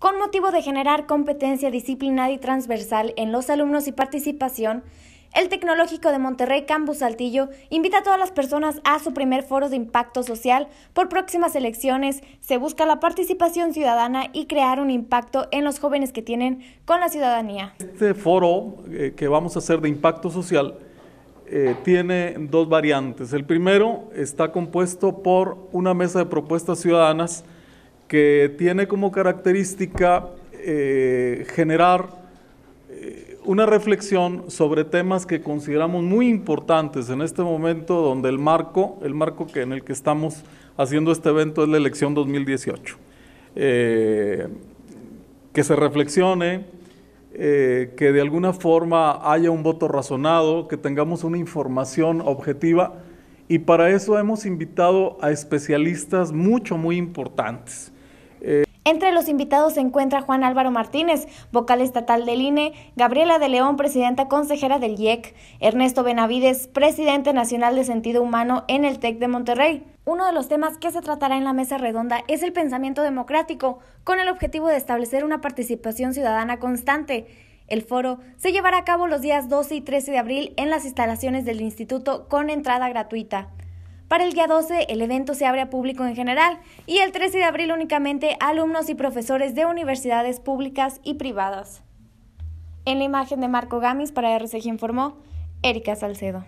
Con motivo de generar competencia disciplinada y transversal en los alumnos y participación, el Tecnológico de Monterrey Campus Saltillo invita a todas las personas a su primer foro de impacto social. Por próximas elecciones se busca la participación ciudadana y crear un impacto en los jóvenes que tienen con la ciudadanía. Este foro eh, que vamos a hacer de impacto social eh, tiene dos variantes. El primero está compuesto por una mesa de propuestas ciudadanas que tiene como característica eh, generar eh, una reflexión sobre temas que consideramos muy importantes en este momento donde el marco, el marco que en el que estamos haciendo este evento es la elección 2018. Eh, que se reflexione, que de alguna forma haya un voto razonado, que tengamos una información objetiva y para eso hemos invitado a especialistas mucho, muy importantes. Entre los invitados se encuentra Juan Álvaro Martínez, vocal estatal del INE, Gabriela de León, presidenta consejera del IEC, Ernesto Benavides, presidente nacional de sentido humano en el TEC de Monterrey. Uno de los temas que se tratará en la mesa redonda es el pensamiento democrático, con el objetivo de establecer una participación ciudadana constante. El foro se llevará a cabo los días 12 y 13 de abril en las instalaciones del instituto con entrada gratuita. Para el día 12, el evento se abre a público en general y el 13 de abril únicamente a alumnos y profesores de universidades públicas y privadas. En la imagen de Marco Gamis para RCG informó Erika Salcedo.